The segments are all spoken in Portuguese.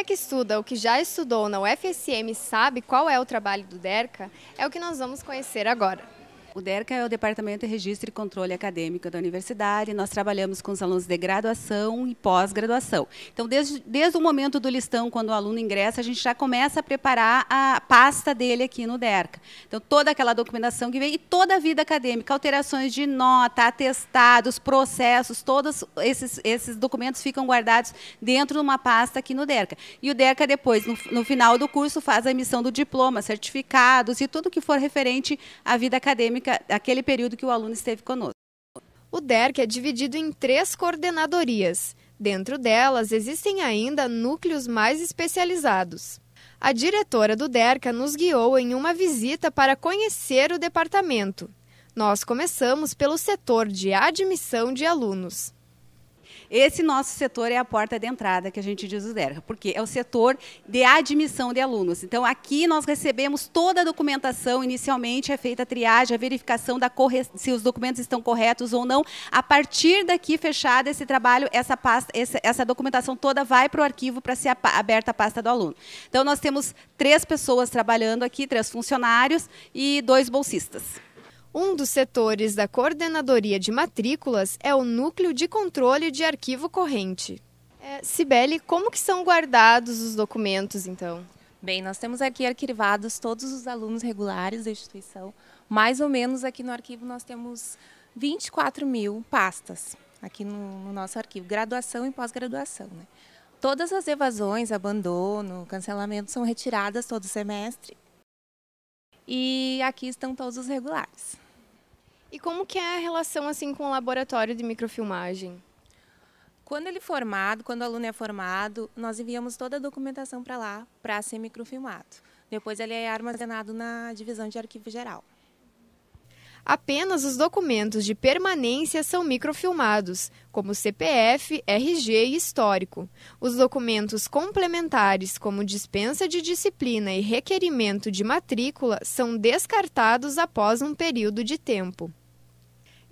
Você que estuda ou que já estudou na UFSM sabe qual é o trabalho do DERCA? É o que nós vamos conhecer agora. O DERCA é o Departamento de Registro e Controle Acadêmico da Universidade. Nós trabalhamos com os alunos de graduação e pós-graduação. Então, desde, desde o momento do listão, quando o aluno ingressa, a gente já começa a preparar a pasta dele aqui no DERCA. Então, toda aquela documentação que vem e toda a vida acadêmica, alterações de nota, atestados, processos, todos esses, esses documentos ficam guardados dentro de uma pasta aqui no DERCA. E o DERCA depois, no, no final do curso, faz a emissão do diploma, certificados e tudo que for referente à vida acadêmica aquele daquele período que o aluno esteve conosco. O DERC é dividido em três coordenadorias. Dentro delas, existem ainda núcleos mais especializados. A diretora do DERCA nos guiou em uma visita para conhecer o departamento. Nós começamos pelo setor de admissão de alunos. Esse nosso setor é a porta de entrada que a gente diz o DERCA, porque é o setor de admissão de alunos. Então, aqui nós recebemos toda a documentação, inicialmente é feita a triagem, a verificação da corre... se os documentos estão corretos ou não. A partir daqui, fechado esse trabalho, essa, pasta, essa documentação toda vai para o arquivo para ser aberta a pasta do aluno. Então, nós temos três pessoas trabalhando aqui, três funcionários e dois bolsistas. Um dos setores da coordenadoria de matrículas é o núcleo de controle de arquivo corrente. É, Cibele, como que são guardados os documentos, então? Bem, nós temos aqui arquivados todos os alunos regulares da instituição. Mais ou menos aqui no arquivo nós temos 24 mil pastas aqui no, no nosso arquivo, graduação e pós-graduação. Né? Todas as evasões, abandono, cancelamento são retiradas todo semestre e aqui estão todos os regulares. E como que é a relação assim com o laboratório de microfilmagem? Quando ele é formado, quando o aluno é formado, nós enviamos toda a documentação para lá para ser microfilmado. Depois ele é armazenado na divisão de arquivo geral apenas os documentos de permanência são microfilmados, como CPF, RG e histórico. Os documentos complementares, como dispensa de disciplina e requerimento de matrícula, são descartados após um período de tempo.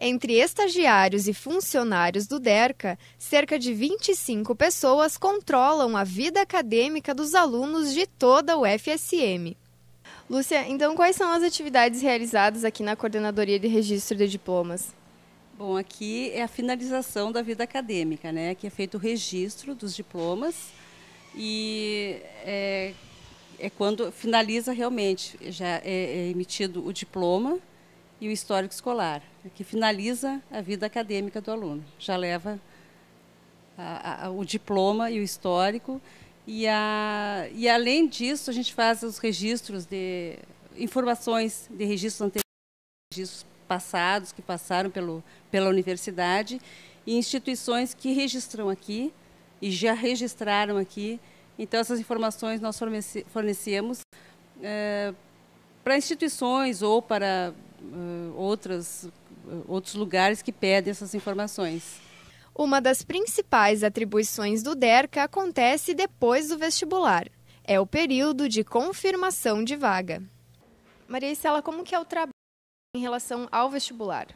Entre estagiários e funcionários do DERCA, cerca de 25 pessoas controlam a vida acadêmica dos alunos de toda o FSM. Lúcia, então quais são as atividades realizadas aqui na Coordenadoria de Registro de Diplomas? Bom, aqui é a finalização da vida acadêmica, né? Aqui é feito o registro dos diplomas e é, é quando finaliza realmente, já é, é emitido o diploma e o histórico escolar, é que finaliza a vida acadêmica do aluno. Já leva a, a, o diploma e o histórico e, a, e além disso, a gente faz os registros de informações de registros anteriores, registros passados que passaram pelo, pela universidade e instituições que registram aqui e já registraram aqui. Então, essas informações nós fornecemos é, para instituições ou para eh, outras, outros lugares que pedem essas informações. Uma das principais atribuições do DERCA acontece depois do vestibular. É o período de confirmação de vaga. Maria Estela, como que é o trabalho em relação ao vestibular?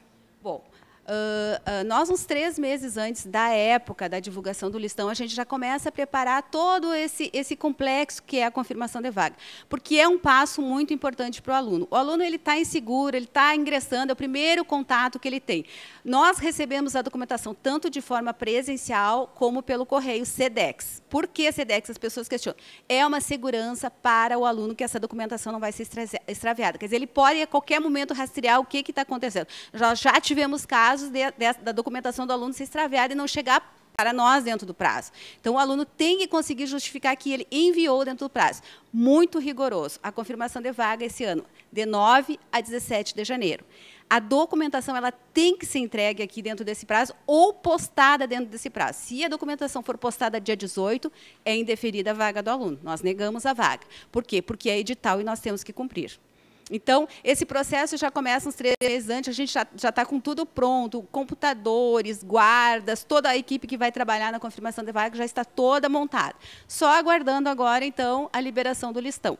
Bom, Uh, uh, nós, uns três meses antes da época da divulgação do listão, a gente já começa a preparar todo esse, esse complexo que é a confirmação de vaga, porque é um passo muito importante para o aluno. O aluno ele está inseguro, ele está ingressando, é o primeiro contato que ele tem. Nós recebemos a documentação tanto de forma presencial como pelo correio SEDEX. Por que SEDEX? As pessoas questionam. É uma segurança para o aluno que essa documentação não vai ser extraviada. Quer dizer, ele pode a qualquer momento rastrear o que está acontecendo. Nós já tivemos casos casos de, de, da documentação do aluno se extraviada e não chegar para nós dentro do prazo. Então, o aluno tem que conseguir justificar que ele enviou dentro do prazo. Muito rigoroso. A confirmação de vaga esse ano, de 9 a 17 de janeiro. A documentação ela tem que ser entregue aqui dentro desse prazo ou postada dentro desse prazo. Se a documentação for postada dia 18, é indeferida a vaga do aluno. Nós negamos a vaga. Por quê? Porque é edital e nós temos que cumprir. Então, esse processo já começa uns três meses antes, a gente já está com tudo pronto, computadores, guardas, toda a equipe que vai trabalhar na confirmação de vaga já está toda montada. Só aguardando agora, então, a liberação do listão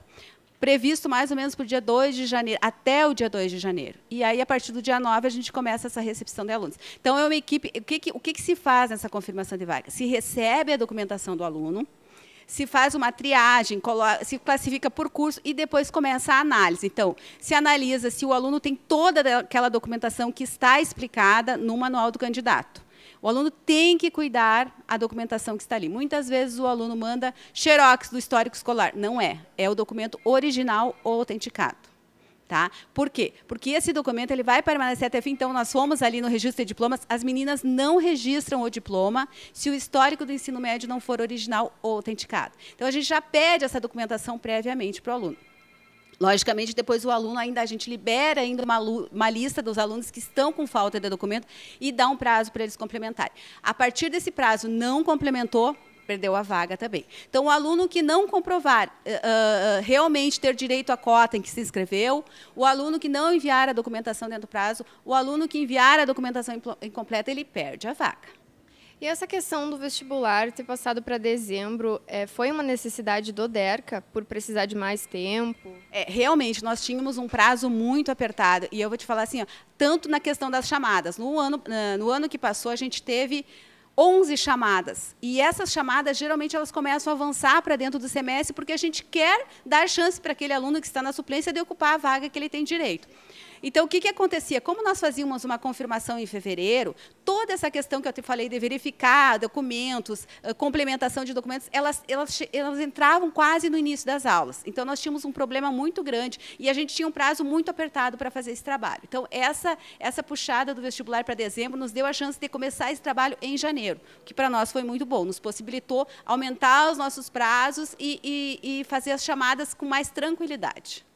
previsto mais ou menos para o dia 2 de janeiro, até o dia 2 de janeiro. E aí, a partir do dia 9, a gente começa essa recepção de alunos. Então, é uma equipe. O que, que, o que, que se faz nessa confirmação de vaga? Se recebe a documentação do aluno, se faz uma triagem, se classifica por curso e depois começa a análise. Então, se analisa se o aluno tem toda aquela documentação que está explicada no manual do candidato. O aluno tem que cuidar a documentação que está ali. Muitas vezes o aluno manda xerox do histórico escolar. Não é. É o documento original ou autenticado. Tá? Por quê? Porque esse documento ele vai permanecer até fim. Então, nós fomos ali no registro de diplomas. As meninas não registram o diploma se o histórico do ensino médio não for original ou autenticado. Então, a gente já pede essa documentação previamente para o aluno. Logicamente, depois o aluno ainda, a gente libera ainda uma, uma, lista dos alunos que estão com falta de documento e dá um prazo para eles complementarem. A partir desse prazo, não complementou, perdeu a vaga também. Então, o aluno que não comprovar uh, realmente ter direito à cota em que se inscreveu, o aluno que não enviar a documentação dentro do prazo, o aluno que enviar a documentação incompleta, ele perde a vaga. E essa questão do vestibular ter passado para dezembro é, foi uma necessidade do DERCA por precisar de mais tempo? É, realmente, nós tínhamos um prazo muito apertado. E eu vou te falar assim, ó, tanto na questão das chamadas. No ano, no ano que passou, a gente teve 11 chamadas. E essas chamadas, geralmente, elas começam a avançar para dentro do semestre, porque a gente quer dar chance para aquele aluno que está na suplência de ocupar a vaga que ele tem direito. Então, o que, que acontecia? Como nós fazíamos uma confirmação em fevereiro, toda essa questão que eu te falei de verificar documentos, eh, complementação de documentos, elas, elas, elas entravam quase no início das aulas. Então, nós tínhamos um problema muito grande e a gente tinha um prazo muito apertado para fazer esse trabalho. Então, essa, essa puxada do vestibular para dezembro nos deu a chance de começar esse trabalho em janeiro, que para nós foi muito bom, nos possibilitou aumentar os nossos prazos e, e, e fazer as chamadas com mais tranquilidade.